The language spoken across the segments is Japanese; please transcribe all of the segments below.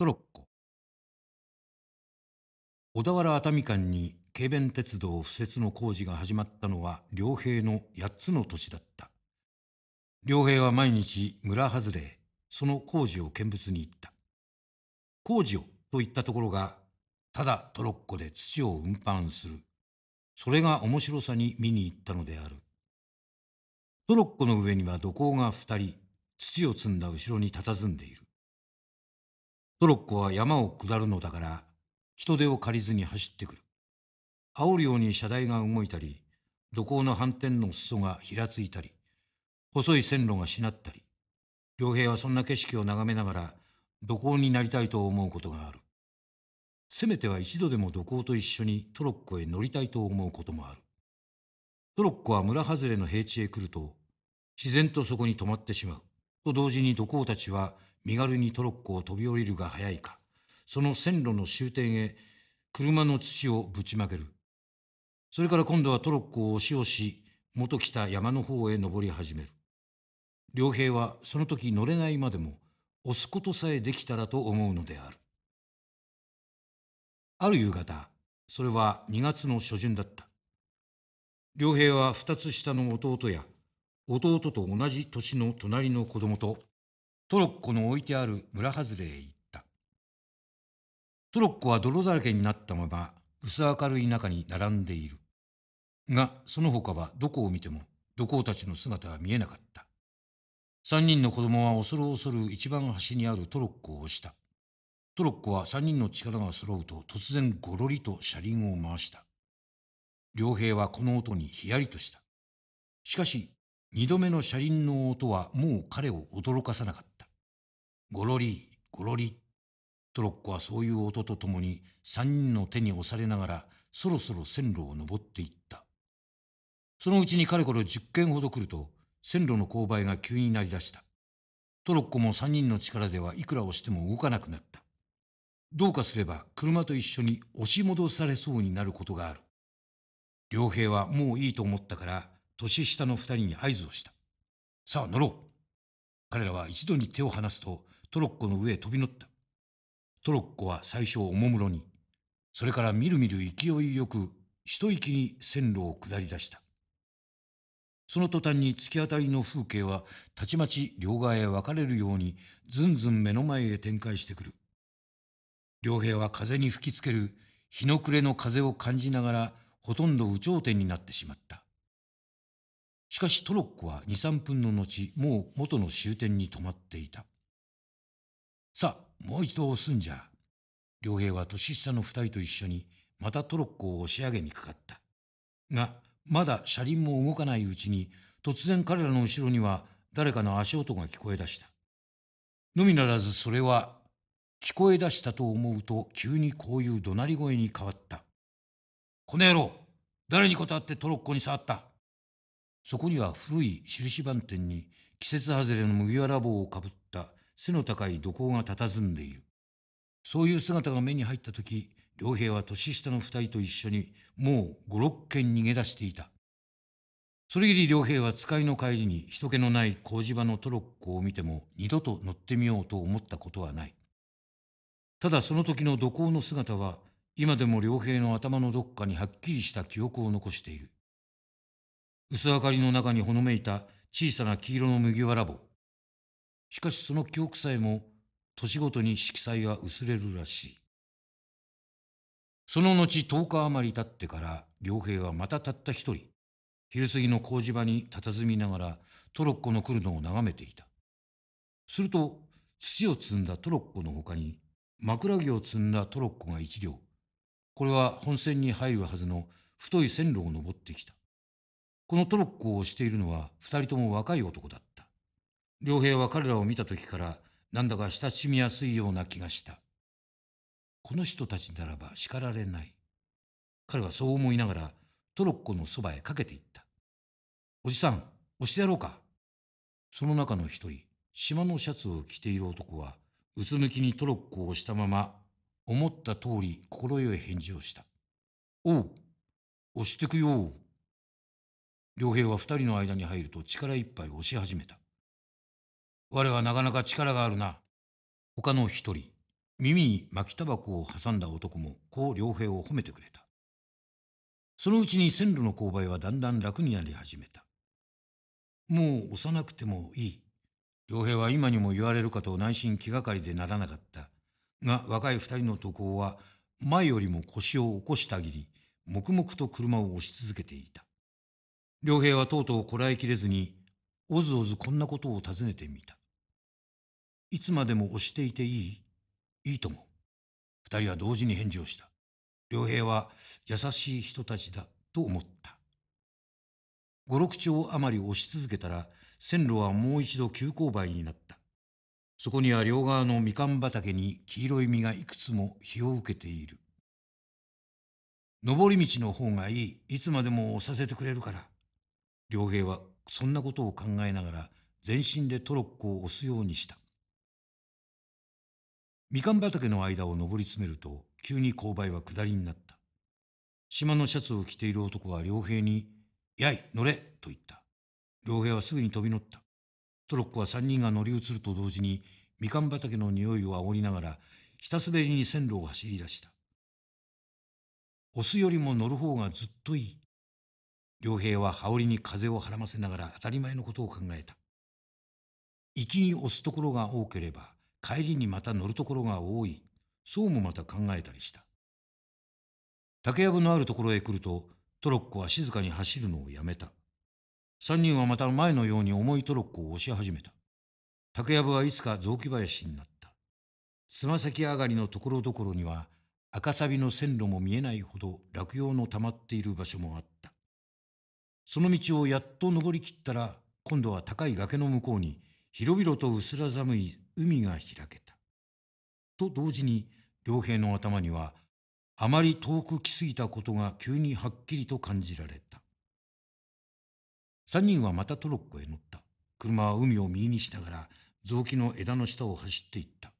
トロッコ小田原熱海間に軽便鉄道敷設の工事が始まったのは良平の8つの年だった良平は毎日村外れその工事を見物に行った工事をと言ったところがただトロッコで土を運搬するそれが面白さに見に行ったのであるトロッコの上には土工が2人土を積んだ後ろに佇んでいるトロッコは山を下るのだから人手を借りずに走ってくる。煽るように車台が動いたり、土工の斑点の裾がひらついたり、細い線路がしなったり、良平はそんな景色を眺めながら土工になりたいと思うことがある。せめては一度でも土工と一緒にトロッコへ乗りたいと思うこともある。トロッコは村外れの平地へ来ると、自然とそこに止まってしまう。と同時に土工たちは身軽にトロッコを飛び降りるが早いか、その線路の終点へ車の土をぶちまける。それから今度はトロッコを押し押し、元来た山の方へ登り始める。良平はその時乗れないまでも、押すことさえできたらと思うのである。ある夕方、それは2月の初旬だった。良平は2つ下の弟や、弟と同じ年の隣の子供とトロッコの置いてある村外れへ行ったトロッコは泥だらけになったまま薄明るい中に並んでいるがその他はどこを見ても土工たちの姿は見えなかった3人の子供は恐る恐る一番端にあるトロッコを押したトロッコは3人の力が揃うと突然ゴロリと車輪を回した良平はこの音にヒヤリとしたしかし2度目の車輪の音はもう彼を驚かさなかったゴロリゴロリ。トロッコはそういう音とともに三人の手に押されながらそろそろ線路を登っていった。そのうちにかれこれ10軒ほど来ると線路の勾配が急になりだした。トロッコも3人の力ではいくら押しても動かなくなった。どうかすれば車と一緒に押し戻されそうになることがある。良平はもういいと思ったから年下の2人に合図をした。さあ乗ろう。彼らは一度に手を離すとトロッコの上へ飛び乗った。トロッコは最初おもむろに、それからみるみる勢いよく一息に線路を下り出した。その途端に突き当たりの風景はたちまち両側へ分かれるようにずんずん目の前へ展開してくる。両兵は風に吹きつける日の暮れの風を感じながらほとんど有頂天になってしまった。しかしトロッコは23分の後もう元の終点に止まっていた。さあ、もう一度押すんじゃ。良平は年下の二人と一緒に、またトロッコを押し上げにかかった。が、まだ車輪も動かないうちに、突然彼らの後ろには誰かの足音が聞こえ出した。のみならずそれは、聞こえ出したと思うと急にこういう怒鳴り声に変わった。この野郎誰に断ってトロッコに触ったそこには古い印番店に季節外れの麦わら帽をかぶった。背の高い土工が佇んでいる。そういう姿が目に入った時、良平は年下の二人と一緒にもう五六軒逃げ出していた。それぎり良平は使いの帰りに人気のない麹場のトロッコを見ても二度と乗ってみようと思ったことはない。ただその時の土工の姿は今でも良平の頭のどっかにはっきりした記憶を残している。薄明かりの中にほのめいた小さな黄色の麦わら帽。しかしその記憶さえも年ごとに色彩が薄れるらしい。その後10日余り経ってから良平はまたたった一人、昼過ぎの工事場に佇みながらトロッコの来るのを眺めていた。すると土を積んだトロッコの他に枕木を積んだトロッコが一両。これは本線に入るはずの太い線路を登ってきた。このトロッコを押しているのは二人とも若い男だった。良平は彼らを見た時からなんだか親しみやすいような気がしたこの人たちならば叱られない彼はそう思いながらトロッコのそばへかけていったおじさん押してやろうかその中の一人島のシャツを着ている男はうつむきにトロッコを押したまま思った通り快い返事をした「おう押してくよ」良平は二人の間に入ると力いっぱい押し始めた我はなかなか力があるな。他の一人、耳に巻きタバコを挟んだ男も、こう良平を褒めてくれた。そのうちに線路の勾配はだんだん楽になり始めた。もう幼くてもいい。良平は今にも言われるかと内心気がかりでならなかった。が、若い二人の渡航は、前よりも腰を起こしたぎり、黙々と車を押し続けていた。良平はとうとうこらえきれずに、おずおずこんなことを尋ねてみた。いつまでも押していていいいいとも。二人は同時に返事をした。良平は優しい人たちだと思った。五六丁余り押し続けたら、線路はもう一度急勾配になった。そこには両側のみかん畑に黄色い実がいくつも日を受けている。登り道の方がいい、いつまでも押させてくれるから。良平はそんなことを考えながら全身でトロッコを押すようにした。みかん畑の間を登り詰めると急に勾配は下りになった島のシャツを着ている男は良平に「やい乗れ!」と言った良平はすぐに飛び乗ったトロッコは3人が乗り移ると同時にみかん畑の匂いを煽りながら下滑りに線路を走り出した押すよりも乗る方がずっといい良平は羽織に風をはらませながら当たり前のことを考えたきに押すところが多ければ帰りにまた乗るところが多いそうもまた考えたりした竹やぶのあるところへ来るとトロッコは静かに走るのをやめた三人はまた前のように重いトロッコを押し始めた竹やぶはいつか雑木林になったつま先上がりのところどころには赤サビの線路も見えないほど落葉のたまっている場所もあったその道をやっと登りきったら今度は高い崖の向こうに広々と薄ら寒い海が開けた。と同時に良平の頭にはあまり遠く来すぎたことが急にはっきりと感じられた。三人はまたトロッコへ乗った。車は海を右にしながら雑木の枝の下を走っていった。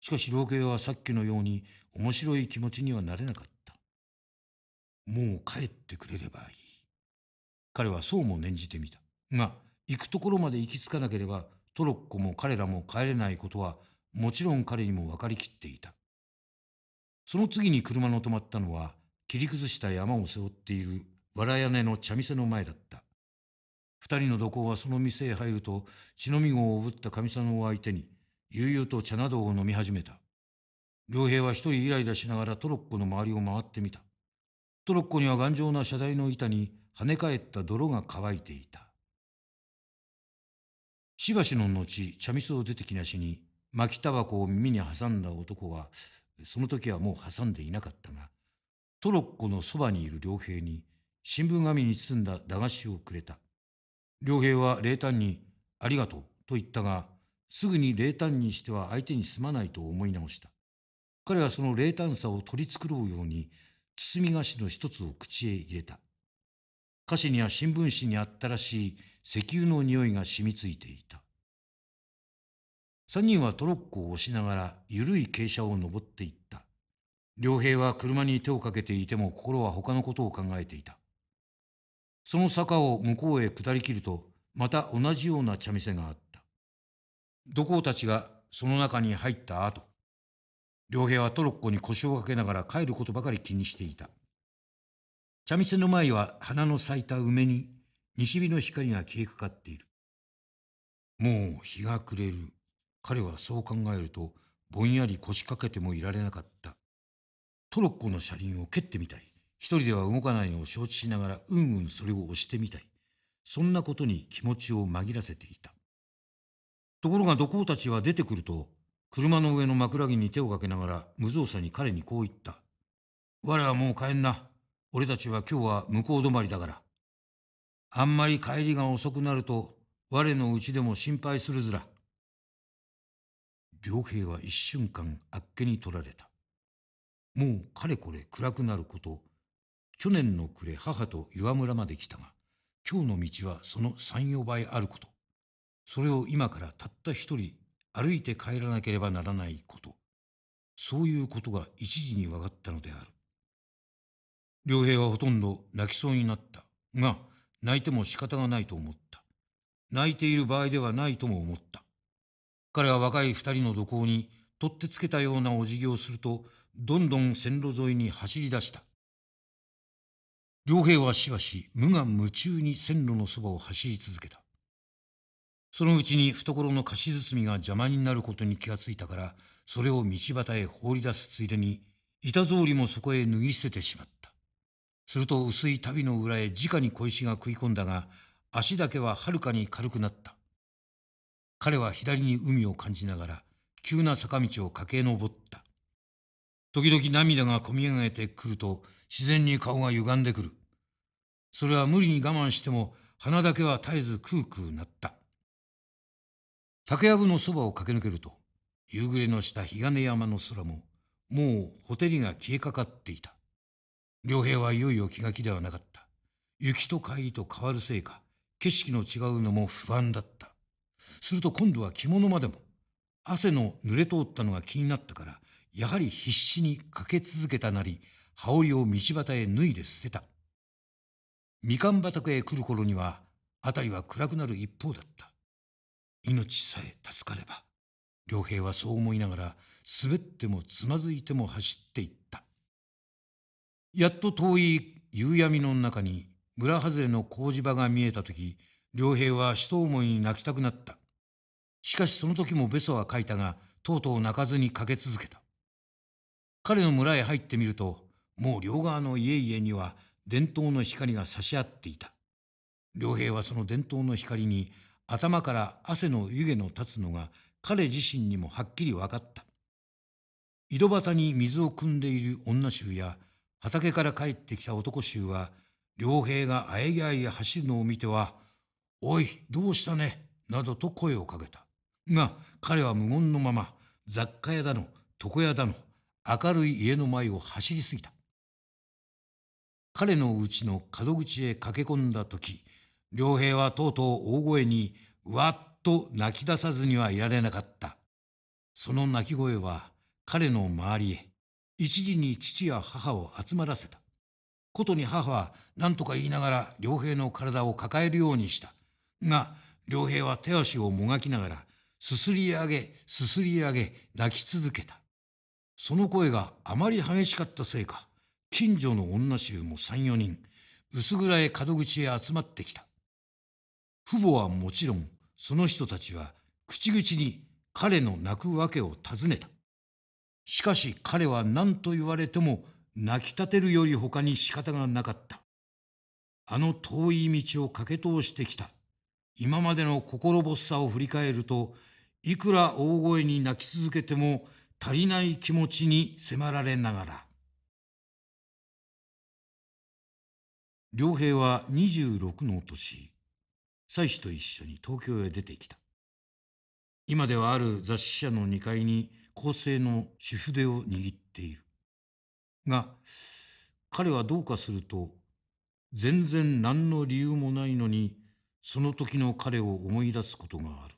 しかし老兵はさっきのように面白い気持ちにはなれなかった。もう帰ってくれればいい。彼はそうも念じてみた。が、行くところまで行き着かなければトロッコも彼らも帰れないことはもちろん彼にも分かりきっていたその次に車の止まったのは切り崩した山を背負っている藁屋根の茶店の前だった二人の土工はその店へ入ると血のみ子をおぶったかみさを相手に悠々と茶などを飲み始めた良平は一人イライラしながらトロッコの周りを回ってみたトロッコには頑丈な車台の板に跳ね返った泥が乾いていたしばしの後、茶味噌を出てきなしに、巻きタバコを耳に挟んだ男は、その時はもう挟んでいなかったが、トロッコのそばにいる良平に、新聞紙に包んだ駄菓子をくれた。良平は冷淡に、ありがとうと言ったが、すぐに冷淡にしては相手にすまないと思い直した。彼はその冷淡さを取り繕うように、包み菓子の一つを口へ入れた。歌詞には新聞紙にあったらしい石油の匂いが染みついていた。三人はトロッコを押しながら緩い傾斜を登っていった。良平は車に手をかけていても心は他のことを考えていた。その坂を向こうへ下りきると、また同じような茶店があった。土工たちがその中に入った後、良平はトロッコに腰をかけながら帰ることばかり気にしていた。茶店の前は花の咲いた梅に西日の光が消えかかっている。もう日が暮れる。彼はそう考えると、ぼんやり腰掛けてもいられなかった。トロッコの車輪を蹴ってみたい。一人では動かないのを承知しながら、うんうんそれを押してみたい。そんなことに気持ちを紛らせていた。ところが土工たちは出てくると、車の上の枕木に手をかけながら、無造作に彼にこう言った。我はもう帰んな。俺たちは今日は向こう止まりだから。あんまり帰りが遅くなると我のうちでも心配するずら。良平は一瞬間あっけに取られた。もうかれこれ暗くなること、去年の暮れ母と岩村まで来たが、今日の道はその三、四倍あること。それを今からたった一人歩いて帰らなければならないこと。そういうことが一時に分かったのである。良平はほとんど泣きそうになった。が、泣いても仕方がないと思った泣いている場合ではないとも思った彼は若い2人の土行に取ってつけたようなお辞儀をするとどんどん線路沿いに走り出した良平はしばし無我夢中に線路のそばを走り続けたそのうちに懐の菓子包みが邪魔になることに気がついたからそれを道端へ放り出すついでに板草履もそこへ脱ぎ捨ててしまったすると薄い足袋の裏へ直に小石が食い込んだが足だけははるかに軽くなった彼は左に海を感じながら急な坂道を駆け上った時々涙がこみ上げてくると自然に顔が歪んでくるそれは無理に我慢しても鼻だけは絶えずクークー鳴った竹やぶのそばを駆け抜けると夕暮れの下日金山の空ももうほてりが消えかかっていた良平はいよいよ気が気ではなかった。雪と帰りと変わるせいか、景色の違うのも不安だった。すると今度は着物までも、汗の濡れ通ったのが気になったから、やはり必死にかけ続けたなり、羽織を道端へ脱いで捨てた。みかん畑へ来る頃には、辺りは暗くなる一方だった。命さえ助かれば。良平はそう思いながら、滑ってもつまずいても走っていった。やっと遠い夕闇の中に村外れの工事場が見えた時良平は人思いに泣きたくなったしかしその時もベソは書いたがとうとう泣かずにかけ続けた彼の村へ入ってみるともう両側の家々には伝統の光が差し合っていた良平はその伝統の光に頭から汗の湯気の立つのが彼自身にもはっきり分かった井戸端に水を汲んでいる女衆や畑から帰ってきた男衆は良平があえぎあえぎ走るのを見ては「おいどうしたね」などと声をかけたが彼は無言のまま雑貨屋だの床屋だの明るい家の前を走り過ぎた彼のうちの角口へ駆け込んだ時良平はとうとう大声にわっと泣き出さずにはいられなかったその泣き声は彼の周りへ一時に父や母を集まらせた。ことに母は何とか言いながら良平の体を抱えるようにした。が、良平は手足をもがきながら、すすり上げ、すすり上げ、泣き続けた。その声があまり激しかったせいか、近所の女衆も三、四人、薄暗い角口へ集まってきた。父母はもちろん、その人たちは口々に彼の泣く訳を尋ねた。しかし彼は何と言われても泣き立てるより他に仕方がなかった。あの遠い道を駆け通してきた。今までの心細さを振り返ると、いくら大声に泣き続けても足りない気持ちに迫られながら。良平は26の年、妻子と一緒に東京へ出てきた。今ではある雑誌社の2階に構成の主筆を握っている。が、彼はどうかすると、全然何の理由もないのに、その時の彼を思い出すことがある。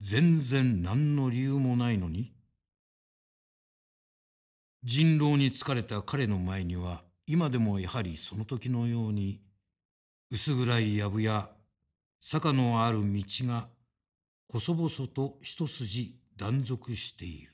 全然何の理由もないのに人狼に疲れた彼の前には今でもやはりその時のように薄暗い藪や坂のある道が細々と一筋断続している